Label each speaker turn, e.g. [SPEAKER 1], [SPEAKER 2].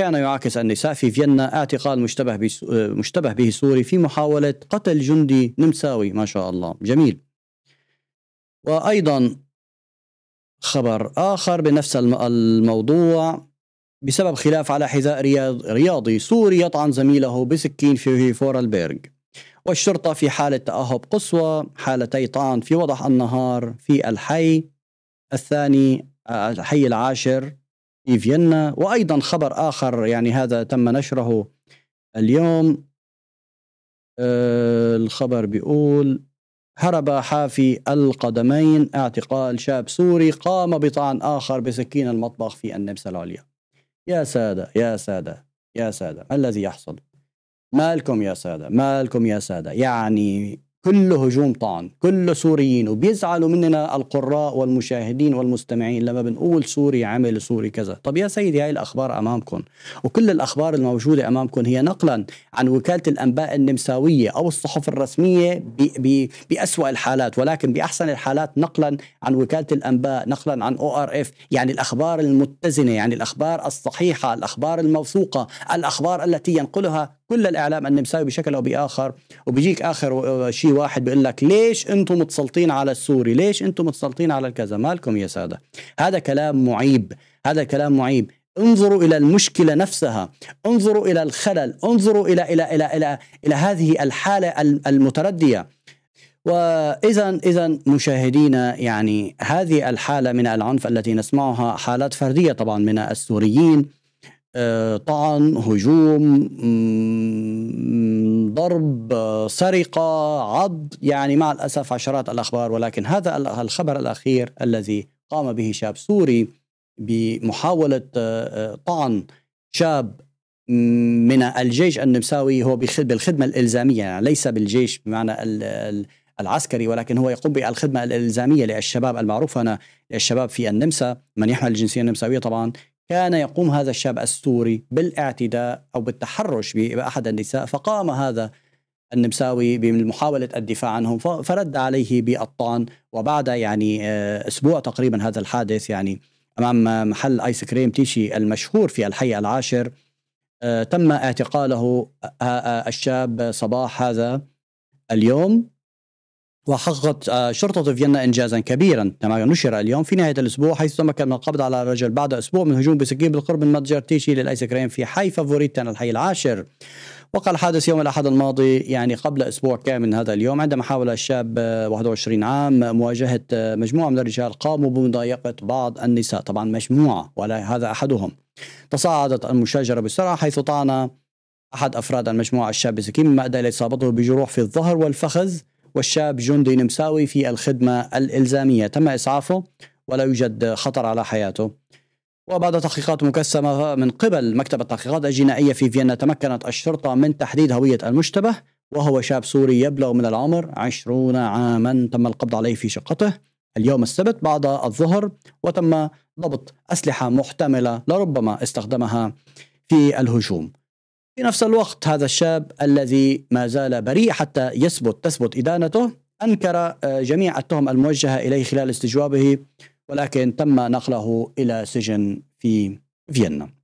[SPEAKER 1] كان يعاكس النساء في فيينا اعتقال مشتبه مشتبه به سوري في محاولة قتل جندي نمساوي ما شاء الله جميل وأيضا خبر آخر بنفس الموضوع بسبب خلاف على حذاء رياضي سوري يطعن زميله بسكين في البيرغ والشرطة في حالة تأهب قصوى حالتي طعن في وضح النهار في الحي الثاني آه، الحي العاشر في فيينا وايضا خبر اخر يعني هذا تم نشره اليوم آه الخبر بيقول هرب حافي القدمين اعتقال شاب سوري قام بطعن آخر بسكين المطبخ في النبسة العليا يا سادة يا سادة يا سادة ما الذي يحصل مالكم يا سادة مالكم يا سادة يعني كله هجوم طعن كله سوريين وبيزعلوا مننا القراء والمشاهدين والمستمعين لما بنقول سوري عمل سوري كذا طب يا سيدي هاي الأخبار أمامكم وكل الأخبار الموجودة أمامكم هي نقلا عن وكالة الأنباء النمساوية أو الصحف الرسمية بأسوأ الحالات ولكن بأحسن الحالات نقلا عن وكالة الأنباء نقلا عن أو آر إف يعني الأخبار المتزنة يعني الأخبار الصحيحة الأخبار الموثوقة الأخبار التي ينقلها كل الاعلام النمساوي بشكل او باخر وبيجيك اخر شيء واحد بيقول لك ليش انتم متسلطين على السوري ليش انتم متسلطين على الكذا مالكم يا ساده هذا كلام معيب هذا كلام معيب انظروا الى المشكله نفسها انظروا الى الخلل انظروا الى الى الى الى, إلى, إلى هذه الحاله المترديه واذا اذا مشاهدينا يعني هذه الحاله من العنف التي نسمعها حالات فرديه طبعا من السوريين آه، طعن هجوم سرقة عض يعني مع الأسف عشرات الأخبار ولكن هذا الخبر الأخير الذي قام به شاب سوري بمحاولة آه، آه، طعن شاب من الجيش النمساوي هو بالخدمة الإلزامية يعني ليس بالجيش بمعنى العسكري ولكن هو يقوم بالخدمة الإلزامية للشباب المعروفة هنا الشباب في النمسا من يحمل الجنسية النمساوية طبعا كان يقوم هذا الشاب السوري بالاعتداء أو بالتحرش بأحد النساء فقام هذا النمساوي بمحاولة الدفاع عنهم فرد عليه بالطعن وبعد يعني آه، أسبوع تقريبا هذا الحادث يعني أمام محل آيس كريم تيشي المشهور في الحي العاشر آه، تم اعتقاله آه، الشاب صباح هذا اليوم وحققت آه، شرطة فيينا إنجازا كبيرا كما نشر اليوم في نهاية الأسبوع حيث تم القبض على الرجل بعد أسبوع من هجوم بسكين بالقرب من متجر تيشي للآيس كريم في حي فافوريتان الحي العاشر وقع الحادث يوم الأحد الماضي يعني قبل أسبوع كامل من هذا اليوم عندما حاول الشاب 21 آه، عام مواجهة آه، مجموعة من الرجال قاموا بمضايقة بعض النساء طبعا مجموعة ولا هذا أحدهم تصاعدت المشاجرة بسرعة حيث طعن أحد أفراد المجموعة الشاب بسكين مما أدى إلى إصابته بجروح في الظهر والفخذ والشاب جندي نمساوي في الخدمة الإلزامية تم إسعافه ولا يوجد خطر على حياته وبعد تحقيقات مكثفة من قبل مكتب التحقيقات الجنائية في فيينا تمكنت الشرطة من تحديد هوية المشتبه وهو شاب سوري يبلغ من العمر عشرون عاما تم القبض عليه في شقته اليوم السبت بعد الظهر وتم ضبط أسلحة محتملة لربما استخدمها في الهجوم في نفس الوقت هذا الشاب الذي ما زال بريء حتى يثبت تثبت إدانته أنكر آه، جميع التهم الموجهة إليه خلال استجوابه ولكن تم نقله إلى سجن في فيينا